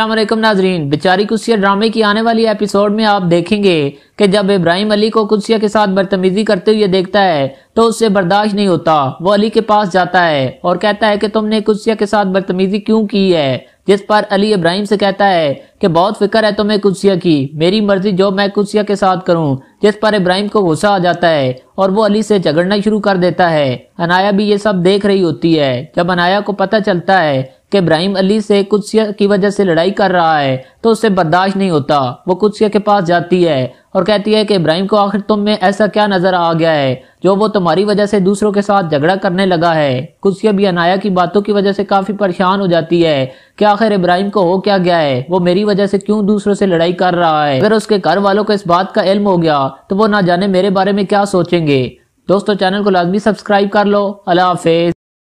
असलम नाजरीन बेचारी कुसिया ड्रामे की आने वाली एपिसोड में आप देखेंगे कि जब इब्राहिम अली को कुसिया के साथ बदतमीजी करते हुए देखता है तो उससे बर्दाश्त नहीं होता वो अली के पास जाता है और कहता है कि तुमने कुसिया के साथ बदतमीजी क्यों की है जिस पर अली इब्राहिम से कहता है कि बहुत फिक्र है तुम्हें कुदसिया की मेरी मर्जी जो मैं कुदसिया के साथ करूं जिस पर इब्राहिम को गुस्सा आ जाता है और वो अली से झगड़ना शुरू कर देता है अनाया भी ये सब देख रही होती है जब अनाया को पता चलता है कि इब्राहिम अली से कुदसिया की वजह से लड़ाई कर रहा है तो उससे बर्दाश्त नहीं होता वो कुदसिया के पास जाती है और कहती है कि इब्राहिम को आखिर तुम में ऐसा क्या नजर आ गया है जो वो तुम्हारी वजह से दूसरों के साथ झगड़ा करने लगा है कुसिया भी अनाया की बातों की वजह से काफ़ी परेशान हो जाती है क्या आखिर इब्राहिम को हो क्या गया है वो मेरी वजह से क्यों दूसरों से लड़ाई कर रहा है अगर उसके घर वालों को इस बात का इल्म हो गया तो वो ना जाने मेरे बारे में क्या सोचेंगे दोस्तों चैनल को लाजमी सब्सक्राइब कर लो अल्लाह हाफिज